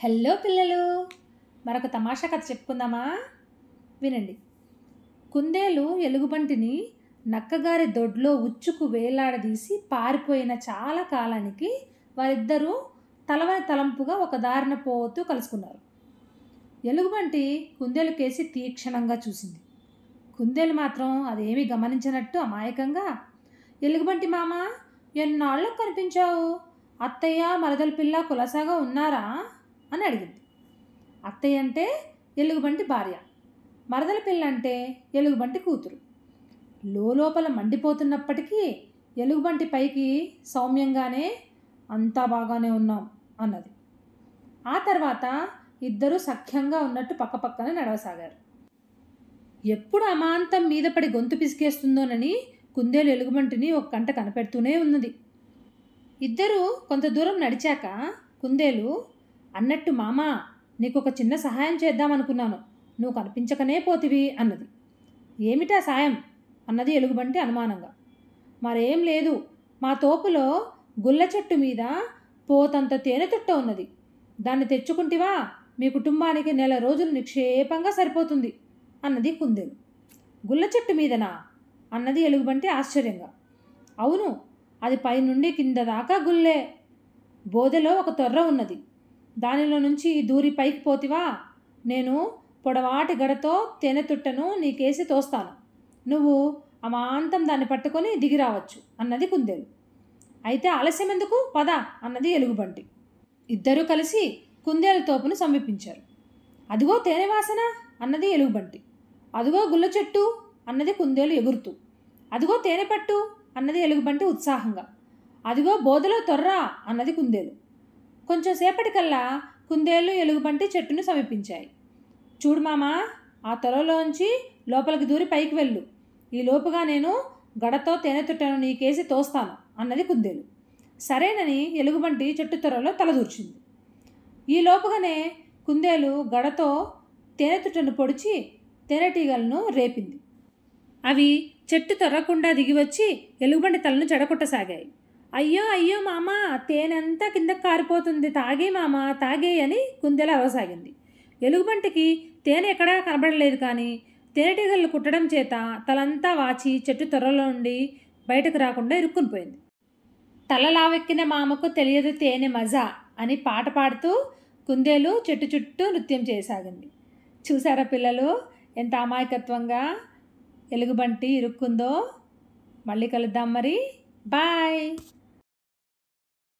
hello పిల్లలు మరొక తమాషా కథ చెప్పుకుందామా వినండి కుందేలు ఎలుగుబంటిని నక్కగారి దొడ్లో ఉచ్చుకు వేలాడదీసి పారిపోయిన చాలా కాలానికి వారిద్దరూ తలవని తలంపుగా ఒక దారిన పోతూ కలుసుకున్నారు ఎలుగుబంటి కుందేలు కేసి తీక్షణంగా చూసింది కుందేలు మాత్రం అదేమీ గమనించినట్టు అమాయకంగా ఎలుగుబంటి మామ ఎన్నాళ్ళకు కనిపించావు అత్తయ్య మరదల పిల్ల కులసాగా ఉన్నారా అని అడిగింది అత్తయ్య అంటే ఎలుగుబంటి భార్య మరదల పిల్ల అంటే ఎలుగుబంటి కూతురు లోపల మండిపోతున్నప్పటికీ ఎలుగుబంటి పైకి సౌమ్యంగానే అంతా బాగానే ఉన్నాం అన్నది ఆ తర్వాత ఇద్దరూ సఖ్యంగా ఉన్నట్టు పక్కపక్కనే నడవసాగారు ఎప్పుడు అమాంతం మీద పడి గొంతు పిసికేస్తుందోనని కుందేలు ఎలుగుబంటిని ఒక కంట కనపెడుతూనే ఉన్నది ఇద్దరూ కొంత దూరం నడిచాక కుందేలు అన్నట్టు మామా నీకు ఒక చిన్న సహాయం చేద్దామనుకున్నాను నువ్వు కనిపించకనే పోతివి అన్నది ఏమిటా సాయం అన్నది ఎలుగుబంటి అనుమానంగా మరేం లేదు మా తోపులో గుల్ల చెట్టు మీద పోతంత తేనె తుట్ట ఉన్నది దాన్ని తెచ్చుకుంటివా మీ కుటుంబానికి నెల రోజులు నిక్షేపంగా సరిపోతుంది అన్నది కుందేలు గుల్ల చెట్టు మీదనా అన్నది ఎలుగుబంటి ఆశ్చర్యంగా అవును అది పైనుండి కింద దాకా గుల్లే బోధలో ఒక తొర్ర ఉన్నది దానిలో నుంచి దూరి పైకి పోతివా నేను పొడవాటి గడతో తేనె తుట్టను నీకేసి తోస్తాను నువ్వు అమాంతం దాన్ని పట్టుకొని దిగి రావచ్చు అన్నది కుందేలు అయితే ఆలస్యం ఎందుకు పద అన్నది ఎలుగుబంటి ఇద్దరూ కలిసి కుందేలు తోపును సమీపించారు అదిగో తేనె వాసన అన్నది ఎలుగుబంటి అదిగో గుల్ల చెట్టు అన్నది కుందేలు ఎగురుతూ అదిగో తేనె పట్టు అన్నది ఎలుగుబంటి ఉత్సాహంగా అదిగో బోధలో తొర్రా అన్నది కుందేలు కొంచెంసేపటికల్లా కుందేళ్ళు ఎలుగుబంటి చెట్టును సమీపించాయి చూడు మామా ఆ తొలలోంచి లోపలికి దూరి పైకి వెళ్ళు ఈ లోపుగా నేను గడతో తేనెతుట్టను నీకేసి తోస్తాను అన్నది కుందేలు సరేనని ఎలుగుబంటి చెట్టు తొరలో తలదూర్చింది ఈ లోపుగానే కుందేలు గడతో తేనెతుట్టను పొడిచి తేనెటీగలను రేపింది అవి చెట్టు తొర్రకుండా దిగివచ్చి ఎలుగుబంటి తలను చెడగొట్టసాగాయి అయ్యో అయ్యో మామ తేనెంతా కిందకు కారిపోతుంది తాగే మామ తాగే అని కుందెల అరవసాగింది ఎలుగుబంటికి తేనె ఎక్కడా కనబడలేదు కానీ తేనెటీగలు కుట్టడం చేత తలంతా వాచి చెట్టు త్వరలో నుండి బయటకు రాకుండా ఇరుక్కుని పోయింది తల లావెక్కిన మామకు తెలియదు తేనె మజా అని పాట పాడుతూ కుందేలు చెట్టు చుట్టూ నృత్యం చేయసాగింది చూసారా పిల్లలు ఎంత అమాయకత్వంగా ఎలుగుబంటి ఇరుక్కుందో మళ్ళీ కలుద్దాం మరి బాయ్